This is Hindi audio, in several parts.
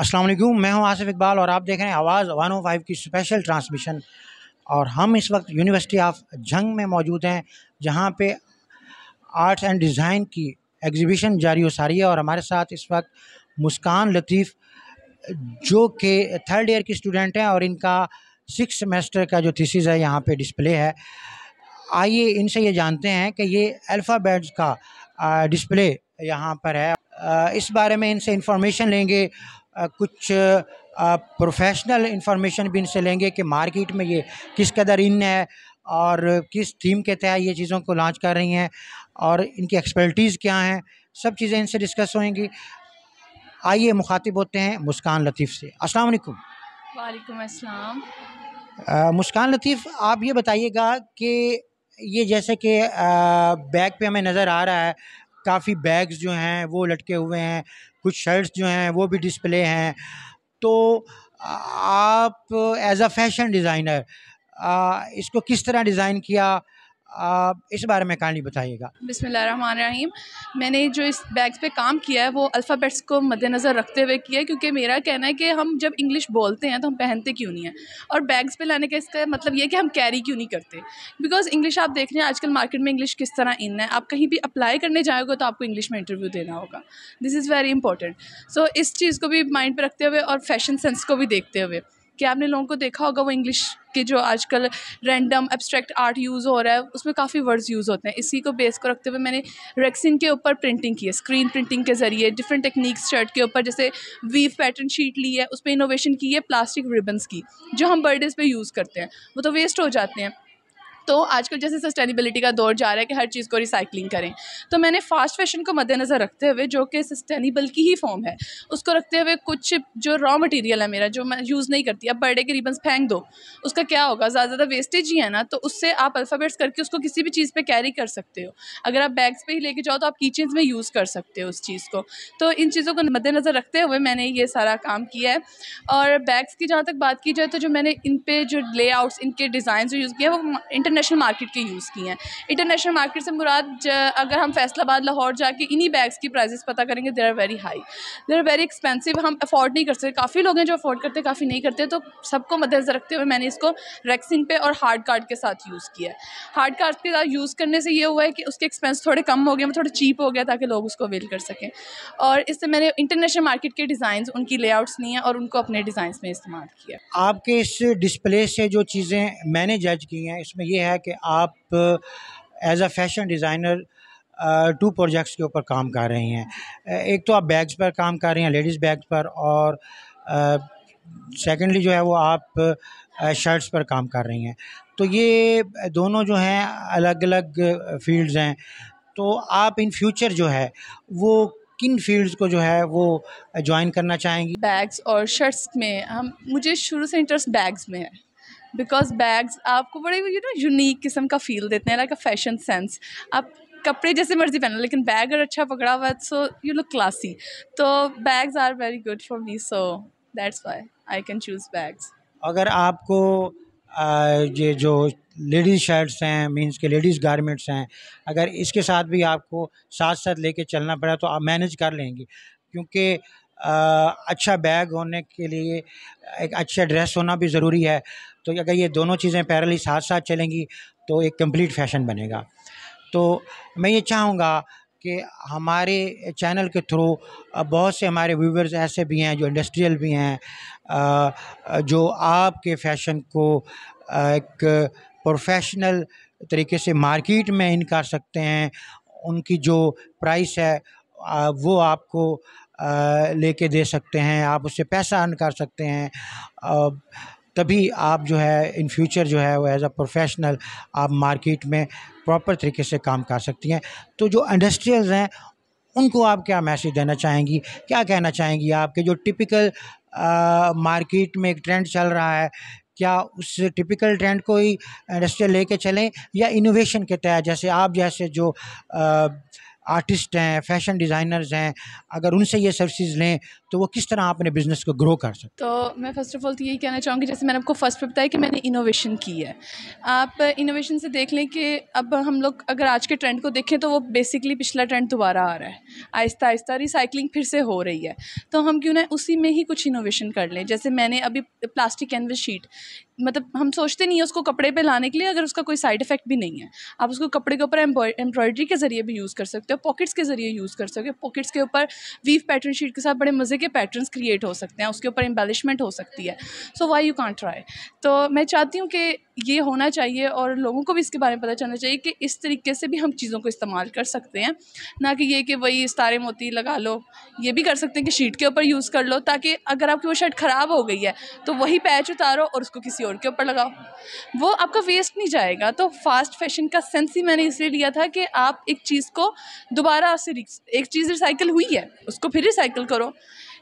अस्सलाम वालेकुम मैं हूं आसिफ इकबाल और आप देख रहे हैं आवाज़ वन फाइव की स्पेशल ट्रांसमिशन और हम इस वक्त यूनिवर्सिटी ऑफ जंग में मौजूद हैं जहां पे आर्ट्स एंड डिज़ाइन की एग्ज़िबिशन जारी हो सारी है और हमारे साथ इस वक्त मुस्कान लतीफ़ जो कि थर्ड ईयर की स्टूडेंट हैं और इनका सिक्स सेमेस्टर का जो थीसीज है यहाँ पर डिस्प्ले है आइए इनसे ये जानते हैं कि ये अल्फ़ाबेट्स का डिस्प्ले यहाँ पर है इस बारे में इनसे इंफॉर्मेशन लेंगे कुछ प्रोफेशनल इंफॉर्मेशन भी इनसे लेंगे कि मार्केट में ये किस कदर इन है और किस थीम के तहत ये चीज़ों को लॉन्च कर रही हैं और इनकी एक्सपर्टीज़ क्या हैं सब चीज़ें इनसे डिस्कस होंगी आइए मुखातिब होते हैं मुस्कान लतीफ़ से अस्सलाम वालेकुम वालेकुम अस्सलाम मुस्कान लतीफ़ आप ये बताइएगा कि ये जैसे कि बैग पे हमें नज़र आ रहा है काफ़ी बैग्स जो हैं वो लटके हुए हैं कुछ शर्ट्स जो हैं वो भी डिस्प्ले हैं तो आप एज अ फैशन डिज़ाइनर इसको किस तरह डिज़ाइन किया आप इस बारे में कहानी बताइएगा बिसमीम मैंने जो इस बैग्स पे काम किया है वो अल्फ़ाबेट्स को मद्देनज़र रखते हुए किया है क्योंकि मेरा कहना है कि हम जब इंग्लिश बोलते हैं तो हम पहनते क्यों नहीं हैं और बैग्स पे लाने का इसका मतलब ये कि हम कैरी क्यों नहीं करते बिकॉज इंग्लिश आप देख रहे हैं आजकल मार्केट में इंग्लिश किस तरह इन है आप कहीं भी अप्लाई करने जाएंगे तो आपको इंग्लिश में इंटरव्यू देना होगा this is very important so इस चीज़ को भी माइंड पर रखते हुए और फैशन सेंस को भी देखते हुए कि आपने लोगों को देखा होगा वो इंग्लिश के जो आजकल रैंडम एब्स्ट्रैक्ट आर्ट यूज़ हो रहा है उसमें काफ़ी वर्ड्स यूज़ होते हैं इसी को बेस को रखते हुए मैंने रेक्सिन के ऊपर प्रिंटिंग की है स्क्रीन प्रिंटिंग के ज़रिए डिफरेंट टेक्निक्स शर्ट के ऊपर जैसे वीव पैटर्न शीट ली है उस पर इनोवेशन की है प्लास्टिक रिबन्स की जो हम बर्थडेज़ पर यूज़ करते हैं वो तो वेस्ट हो जाते हैं तो आजकल जैसे सस्टेनेबिलिटी का दौर जा रहा है कि हर चीज़ को रिसाइकलिंग करें तो मैंने फास्ट फैशन को मद्देनज़र रखते हुए जो कि सस्टेनेबल की ही फॉर्म है उसको रखते हुए कुछ जो रॉ मटेरियल है मेरा जो मैं यूज़ नहीं करती अब बर्थडे के रिबन्स फेंक दो उसका क्या होगा ज़्यादा ज़्यादा वेस्टेज ही है ना तो उससे आप अल्फ़ाबेट्स करके उसको किसी भी चीज़ पर कैरी कर सकते हो अगर आप बैग्स पर ही लेके जाओ तो आप किचन में यूज़ कर सकते हो उस चीज़ को तो इन चीज़ों को मद्देनज़र रखते हुए मैंने ये सारा काम किया है और बैग्स की जहाँ तक बात की जाए तो जो मैंने इन पर जो लेआउट्स इनके डिज़ाइन जो यूज़ किया वो इंटरनेशनल मार्केट के यूज़ की हैं इंटरनेशनल मार्केट से मुराद अगर हम फैसलाबाद लाहौर जाके इन्हीं बैग्स की प्राइजेस पता करेंगे they are very high they are very expensive हम अफोर्ड नहीं कर सकते काफ़ी लोग हैं जो अफोर्ड करते काफ़ी नहीं करते तो सबको मद्देनजर रखते हुए मैंने इसको रैक्सिंग पे और हार्ड कार्ड के साथ यूज़ किया है हार्ड कार्ड के साथ यूज़ करने से ये हुआ है कि उसके एक्सपेंस थोड़े कम हो गए थोड़ा चीप हो गया ताकि लोग उसको अवेल कर सकें और इससे मैंने इंटरनेशनल मार्केट के डिज़ाइन उनकी लेआउट्स लिए और उनको अपने डिज़ाइंस में इस्तेमाल किया आपके इस डिस्प्ले से जो चीज़ें मैंने जज की हैं इसमें यह ये है कि आप as a fashion designer two projects के ऊपर काम कर रही हैं uh, एक तो आप बैग्स पर काम कर रही हैं लेडीज़ बैग्स पर और सेकेंडली uh, जो है वो आप शर्ट्स uh, पर काम कर रही हैं तो ये दोनों जो हैं अलग अलग फील्ड्स हैं तो आप इन फ्यूचर जो है वो किन फील्ड्स को जो है वो ज्वाइन करना चाहेंगी बैग्स और शर्ट्स में हम मुझे शुरू से इंटरेस्ट बैग्स में है बिकॉज बैग्स आपको बड़े यू नो यूनिक किस्म का फील देते हैं लाइक अ फैशन सेंस आप कपड़े जैसे मर्जी पहनो लेकिन बैग अगर अच्छा पकड़ा हुआ है सो यू लुक क्लासी तो bags are very good for me so that's why I can choose bags अगर आपको ये जो लेडीज़ शर्ट्स हैं मींस के लेडीज़ गारमेंट्स हैं अगर इसके साथ भी आपको साथ साथ लेके चलना पड़ा तो आप मैनेज कर लेंगी क्योंकि अच्छा बैग होने के लिए एक अच्छा ड्रेस होना भी ज़रूरी है तो अगर ये दोनों चीज़ें पैरली साथ साथ चलेंगी तो एक कंप्लीट फैशन बनेगा तो मैं ये चाहूँगा कि हमारे चैनल के थ्रू बहुत से हमारे व्यूवर्स ऐसे भी हैं जो इंडस्ट्रियल भी हैं जो आपके फैशन को एक प्रोफेशनल तरीके से मार्केट में इन कर सकते हैं उनकी जो प्राइस है वो आपको लेके दे सकते हैं आप उससे पैसा अर्न कर सकते हैं तभी आप जो है इन फ्यूचर जो है वो एज़ अ प्रोफेशनल आप मार्केट में प्रॉपर तरीके से काम कर सकती हैं तो जो इंडस्ट्रियल्स हैं उनको आप क्या मैसेज देना चाहेंगी क्या कहना चाहेंगी आपके जो टिपिकल मार्केट में एक ट्रेंड चल रहा है क्या उस टिपिकल ट्रेंड को ही इंडस्ट्रियल लेके चलें या इनोवेशन के तहत जैसे आप जैसे जो आ, आर्टिस्ट हैं फैशन डिज़ाइनर्स हैं अगर उनसे ये सर्विसेज लें तो वो किस तरह आप अपने बिज़नेस को ग्रो कर सकते तो मैं फ़र्स्ट ऑफ़ ऑल तो यही कहना चाहूँगी जैसे मैंने आपको फ़र्स्ट पे बताया कि मैंने इनोवेशन की है आप इनोवेशन से देख लें कि अब हम लोग अगर आज के ट्रेंड को देखें तो वो बेसिकली पिछला ट्रेंड दोबारा आ रहा है आहिस्ता आहिस्ता रिसाइकलिंग फिर से हो रही है तो हम क्यों ना उसी में ही कुछ इनोवेशन कर लें जैसे मैंने अभी प्लास्टिक कैनवस शीट मतलब हम सोचते नहीं है उसको कपड़े पर लाने के लिए अगर उसका कोई साइड इफ़ेक्ट भी नहीं है आप उसको कपड़े के ऊपर एम्ब्रॉयडरी के ज़रिए भी यूज़ कर सकते सकते हो पॉकेट्स के ज़रिए यूज़ कर सकते हो पॉकेट्स के ऊपर वीव पैटर्न शीट के साथ बड़े मज़े के पैटर्न्स क्रिएट हो सकते हैं उसके ऊपर एम्बेलिशमेंट हो सकती है so why you can't try तो मैं चाहती हूँ कि ये होना चाहिए और लोगों को भी इसके बारे में पता चलना चाहिए कि इस तरीके से भी हम चीज़ों को इस्तेमाल कर सकते हैं ना कि ये कि वही इस तारे मोती लगा लो ये भी कर सकते हैं कि शीट के ऊपर यूज़ कर लो ताकि अगर आपकी वो शर्ट ख़राब हो गई है तो वही पैच उतारो और उसको किसी और के ऊपर लगाओ वो आपका वेस्ट नहीं जाएगा तो फास्ट फैशन का सेंस ही मैंने इसलिए लिया था कि आप एक चीज़ को दोबारा से एक चीज़ रिसाइकिल हुई है उसको फिर रिसाइकिल करो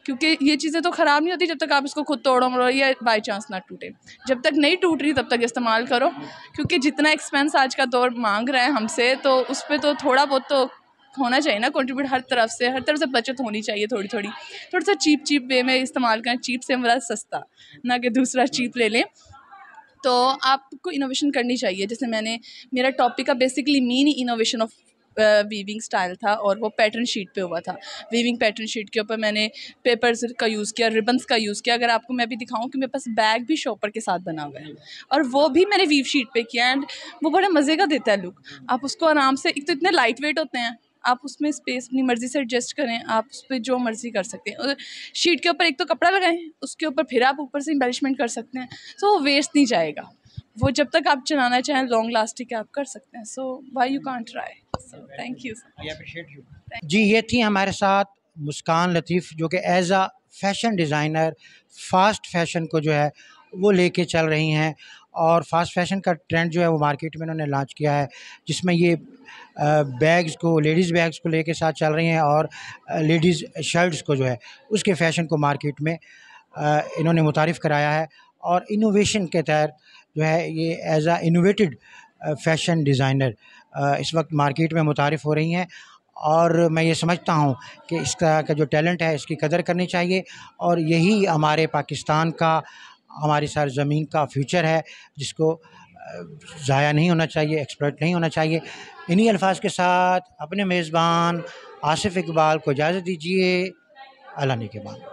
क्योंकि ये चीज़ें तो ख़राब नहीं होती जब तक आप इसको खुद तोड़ो मरो या बाई चांस ना टूटे जब तक नहीं टूट रही तब तक इस्तेमाल करो क्योंकि जितना एक्सपेंस आज का दौर मांग रहा है हमसे तो उस पर तो थोड़ा बहुत तो होना चाहिए ना कंट्रीब्यूट हर तरफ से हर तरफ से बचत होनी चाहिए थोड़ी थोड़ी थोड़ा सा चीप चीप वे में इस्तेमाल करें चीप से मेरा सस्ता ना कि दूसरा चीप ले लें तो आपको इनोवेशन करनी चाहिए जैसे मैंने मेरा टॉपिक का basically mean innovation of weaving style था और वो पैटर्न शीट पे हुआ था वीविंग पैटर्न शीट के ऊपर मैंने पेपर्स का यूज़ किया रिबन्स का यूज़ किया अगर आपको मैं भी दिखाऊँ कि मेरे पास बैग भी शॉपर के साथ बना हुआ है और वो भी मैंने वीव शीट पर किया एंड वो बड़ा मज़े का देता है लुक आप उसको आराम से एक तो इतने लाइट वेट होते हैं आप उसमें स्पेस अपनी मर्ज़ी से एडजस्ट करें आप उस पर जो मर्ज़ी कर सकते हैं और शीट के ऊपर एक तो कपड़ा लगाएं उसके ऊपर फिर आप ऊपर से एम्बेलिशमेंट कर सकते हैं तो वो वेस्ट नहीं जाएगा वो जब तक आप चलाना चाहें लॉन्ग लास्टिंग आप कर सकते हैं so why you can't try thank you जी ये थी हमारे साथ मुस्कान लतीफ़ जो कि as a fashion designer fast fashion को जो है वो लेके चल रही हैं और फास्ट फैशन का ट्रेंड जो है वो मार्केट में इन्होंने लॉन्च किया है जिसमें ये बैग्स को लेडीज़ बैग्स को लेके साथ चल रही हैं और लेडीज़ शर्ट्स को जो है उसके फैशन को मार्केट में इन्होंने मुतारफ़ कराया है और इनोवेशन के तहत जो है ये as a innovated fashion designer इस वक्त मार्केट में मुतारफ़ हो रही हैं और मैं ये समझता हूँ कि इसका का जो टैलेंट है इसकी कदर करनी चाहिए और यही हमारे पाकिस्तान का हमारी सरजमीन का फ्यूचर है जिसको uh, ज़ाया नहीं होना चाहिए एक्सपर्ट नहीं होना चाहिए इन्हीं अल्फाज के साथ अपने मेज़बान आसिफ इकबाल को इजाज़त दीजिए अल्लाह के बाद